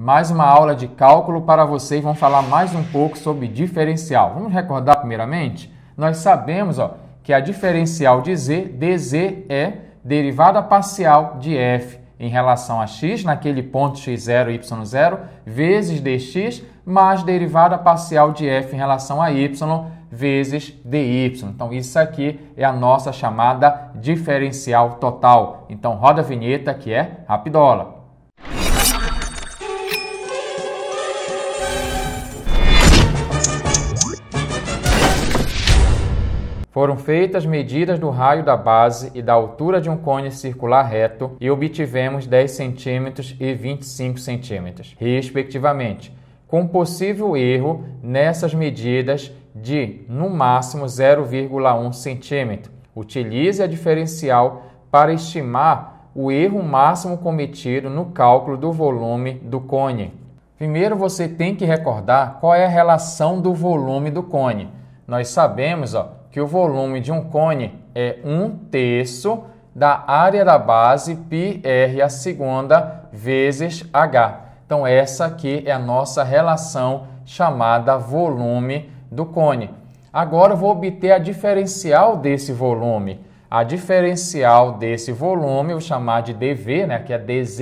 mais uma aula de cálculo para você e vamos falar mais um pouco sobre diferencial. Vamos recordar primeiramente? Nós sabemos ó, que a diferencial de z, dz é derivada parcial de f em relação a x, naquele ponto x0, y0, vezes dx, mais derivada parcial de f em relação a y, vezes dy. Então, isso aqui é a nossa chamada diferencial total. Então, roda a vinheta que é rapidola. Foram feitas medidas do raio da base e da altura de um cone circular reto e obtivemos 10 cm e 25 cm, respectivamente, com possível erro nessas medidas de, no máximo, 0,1 cm. Utilize a diferencial para estimar o erro máximo cometido no cálculo do volume do cone. Primeiro você tem que recordar qual é a relação do volume do cone. Nós sabemos ó, que o volume de um cone é um terço da área da base πr a segunda vezes h. Então essa aqui é a nossa relação chamada volume do cone. Agora eu vou obter a diferencial desse volume. A diferencial desse volume, eu vou chamar de dv, né, que é dz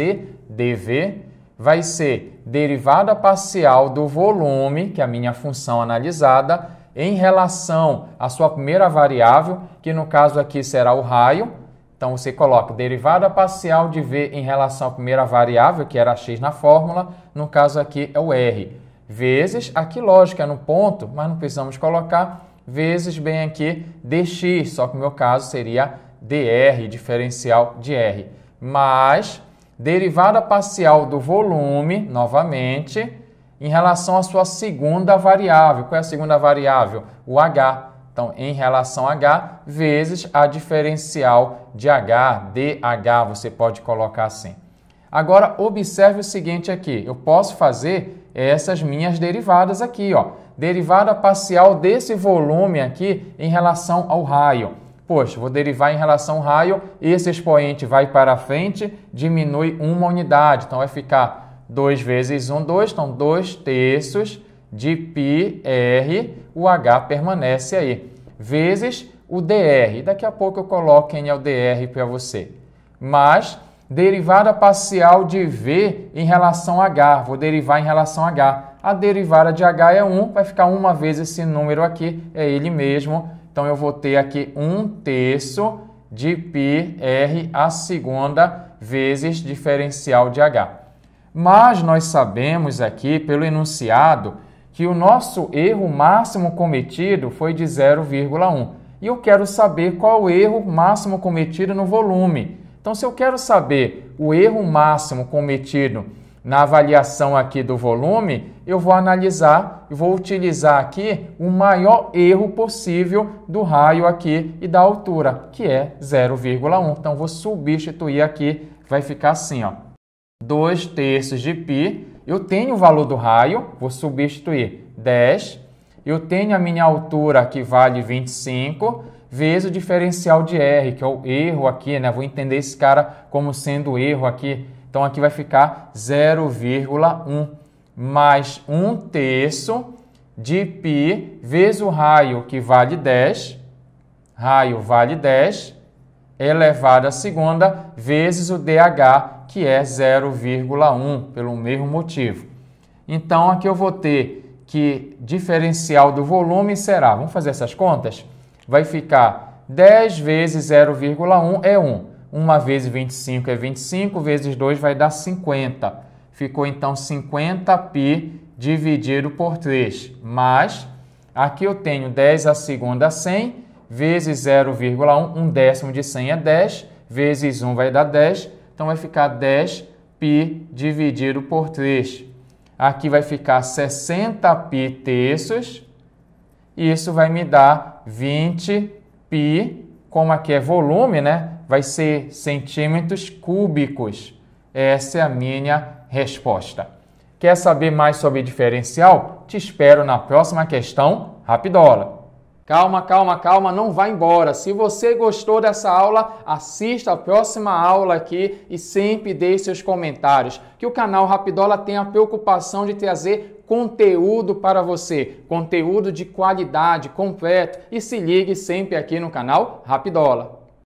dv, vai ser derivada parcial do volume, que é a minha função analisada, em relação à sua primeira variável, que no caso aqui será o raio. Então você coloca derivada parcial de v em relação à primeira variável, que era x na fórmula, no caso aqui é o r, vezes, aqui lógico é no ponto, mas não precisamos colocar, vezes bem aqui dx, só que no meu caso seria dr, diferencial de r, mais derivada parcial do volume, novamente, em relação à sua segunda variável, qual é a segunda variável? O H. Então, em relação a H, vezes a diferencial de H, DH, você pode colocar assim. Agora, observe o seguinte aqui. Eu posso fazer essas minhas derivadas aqui, ó. Derivada parcial desse volume aqui em relação ao raio. Poxa, vou derivar em relação ao raio, esse expoente vai para frente, diminui uma unidade. Então, vai ficar 2 vezes 1, 2, então 2 terços de πr, o h permanece aí, vezes o dr. Daqui a pouco eu coloco quem é o dr para você. Mas derivada parcial de v em relação a h, vou derivar em relação a h. A derivada de h é 1, vai ficar uma vez esse número aqui, é ele mesmo. Então eu vou ter aqui 1 terço de πr a segunda vezes diferencial de h. Mas nós sabemos aqui, pelo enunciado, que o nosso erro máximo cometido foi de 0,1. E eu quero saber qual o erro máximo cometido no volume. Então, se eu quero saber o erro máximo cometido na avaliação aqui do volume, eu vou analisar e vou utilizar aqui o maior erro possível do raio aqui e da altura, que é 0,1. Então, vou substituir aqui, vai ficar assim, ó. 2 terços de π. Eu tenho o valor do raio, vou substituir 10. Eu tenho a minha altura, que vale 25, vezes o diferencial de R, que é o erro aqui, né? Vou entender esse cara como sendo erro aqui. Então, aqui vai ficar 0,1 mais 1 terço de π vezes o raio, que vale 10. Raio vale 10 elevado à segunda vezes o DH, que é 0,1, pelo mesmo motivo. Então, aqui eu vou ter que diferencial do volume será, vamos fazer essas contas? Vai ficar 10 vezes 0,1 é 1. 1 vezes 25 é 25, vezes 2 vai dar 50. Ficou então 50π dividido por 3, mais aqui eu tenho 10 à segunda 100, vezes 0,1, um décimo de 100 é 10, vezes 1 vai dar 10, então vai ficar 10π dividido por 3. Aqui vai ficar 60π terços, e isso vai me dar 20π, como aqui é volume, né? Vai ser centímetros cúbicos. Essa é a minha resposta. Quer saber mais sobre diferencial? Te espero na próxima questão Rapidola. Calma, calma, calma, não vá embora. Se você gostou dessa aula, assista a próxima aula aqui e sempre deixe seus comentários. Que o canal Rapidola tem a preocupação de trazer conteúdo para você, conteúdo de qualidade, completo e se ligue sempre aqui no canal Rapidola.